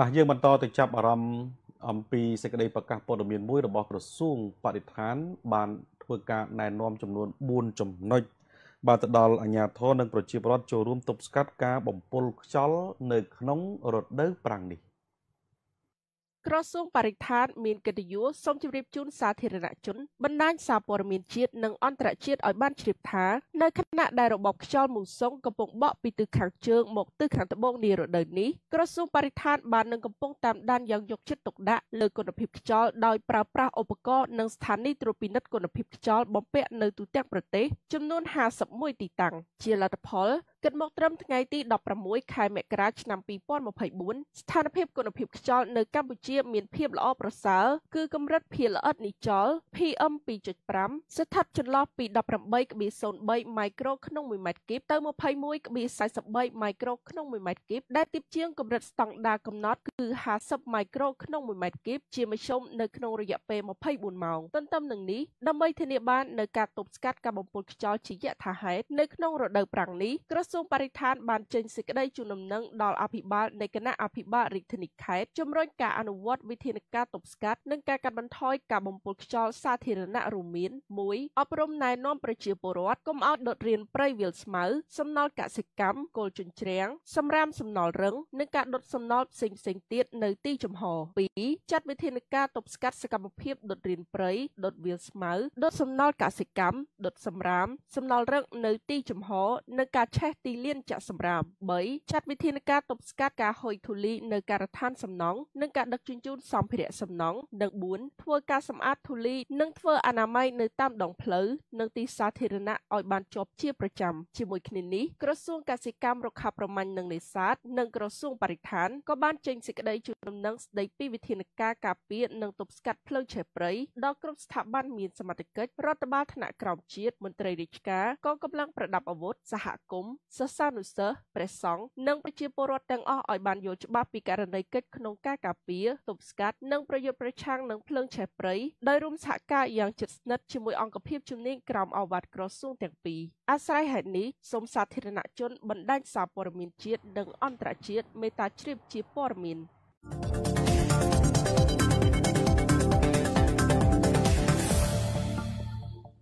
បាទយើងបន្តទៅចាប់អារម្មណ៍អំពីសេចក្តីប្រកាសព័ត៌មានមួយរបស់ក្រសួងបរិស្ថាន បានធ្វើការណែនាំចំនួន4ចំណុចបាទទៅដល់អាជ្ញាធរនិងប្រជាពលរដ្ឋចូលរួមទប់ស្កាត់ការបំពុលខ្យល់នៅក្នុងរដូវប្រាំងនេះក្រសួងបរិស្ថាន មានកិត្តិយសសូមជម្រាបជូនសាធារណជនបណ្ដាញសារព័ត៌មានជាតិនិងអន្តរជាតិឲ្យបានជ្រាបថានៅខណៈដែលរបបខ្យល់មូសុងកំពុងបក់ពីទិសខាងជើងមកទិសខាងត្បូងនារដូវនេះក្រសួងបរិស្ថាន បាននឹងកំពុងតាមដានយ៉ាងយកចិត្តទុកដាក់លើគុណភាពខ្យល់ដោយប្រើប្រាស់ឧបករណ៍និងស្ថានីយត្រួតពិនិត្យគុណភាពខ្យល់បំពាក់នៅទូទាំងប្រទេសចំនួន51ទីតាំងជាលទ្ធផលគិតមកត្រឹមថ្ងៃទី16ខែមករាឆ្នាំ2024ស្ថានភាពគុណភាពខ្យល់នៅកម្ពុជាមានភាពល្អប្រសើរគឺកម្រិត PLN នីចល PM 2.5ស្ថិតចន្លោះពី18.03 micro ក្នុង1ម៉ែត្រគីបទៅ21.43 micro ក្នុង1ម៉ែត្រគីបដែលទាបជាងកម្រិតស្តង់ដារកំណត់គឺ50 micro ក្នុង1ម៉ែត្រគីបជាមធ្យមនៅក្នុងរយៈពេល24ម៉ោងទន្ទឹមនឹងនេះដើម្បីធានាបាននូវការទប់ស្កាត់ការបំពុលខ្យល់ជាយថាហេតុនៅក្នុងរដូវប្រាំងនេះក្រសួងបរិស្ថានបានចេញសេចក្តីជូនដំណឹងដល់អភិបាលនៃគណៈអភិបាលរាជធានីខេត្តជំរុញការអនុវត្តវិធានការទប់ស្កាត់និងការកាត់បន្ថយការបំពុលខ្យល់សាធារណៈរួមមាន1អប់រំណែនាំប្រជាពលរដ្ឋកុំឲ្យដុតរៀនព្រៃវាលស្មៅសំណល់កសិកម្មគល់ជញ្ជ្រាំងសំរាមសំណល់រឹងនិងការដុតសំណល់ផ្សេងផ្សេងទៀតនៅទីចំហ2ចាត់វិធានការទប់ស្កាត់សកម្មភាពដុតរៀនព្រៃដុតវាលស្មៅដុតសំណល់កសិកម្មដុតសំរាមសំណល់រឹងនៅទីចំហនិងការឆេះទីលានចាក់សំរាម3ចាត់វិធានការទប់ស្កាត់ការហុយធូលីនៅការដ្ឋានសំណង់និងការដឹកជញ្ជូនសម្ភារៈសំណង់និង4ធ្វើការសម្អាតធូលីនិងធ្វើអនាម័យនៅតាមដងផ្លូវនិងទីសាធារណៈឲ្យបានជាប់ជាប្រចាំជាមួយគ្នានេះក្រសួងកសិកម្មរុក្ខាប្រមាញ់និងនេសាទនិងក្រសួងបរិស្ថានក៏បានចេញសេចក្តីជូនដំណឹងស្តីពីវិធានការការពារនិងទប់ស្កាត់ផ្លូវឆេះព្រៃដល់គ្រប់ស្ថាប័នមានសមត្ថកិច្ចរដ្ឋបាលថ្នាក់ក្រោមជាតិមន្ត្រីរាជការកងកម្លាំងប្រដាប់អាវុធសហគមន៍សិស្សានុសិស្សព្រះសង្ឃនិងប្រជាពលរដ្ឋទាំងអស់ឲ្យបានយល់ច្បាស់ពីករណីកិច្ចក្នុងការការពារទប់ស្កាត់និងប្រយុទ្ធប្រឆាំងនឹងភ្លើងឆេះព្រៃដោយរួមសហការយ៉ាងជិតស្និទ្ធជាមួយអង្គភាពជំនាញក្រមអវ៉ាត់ក្រសួងទាំងពីរអាស្រ័យហេតុនេះសូមសាធារណជនបណ្ដាញសារព័ត៌មានជាតិនិងអន្តរជាតិមេត្តាជ្រាបជាព័ត៌មាន thank you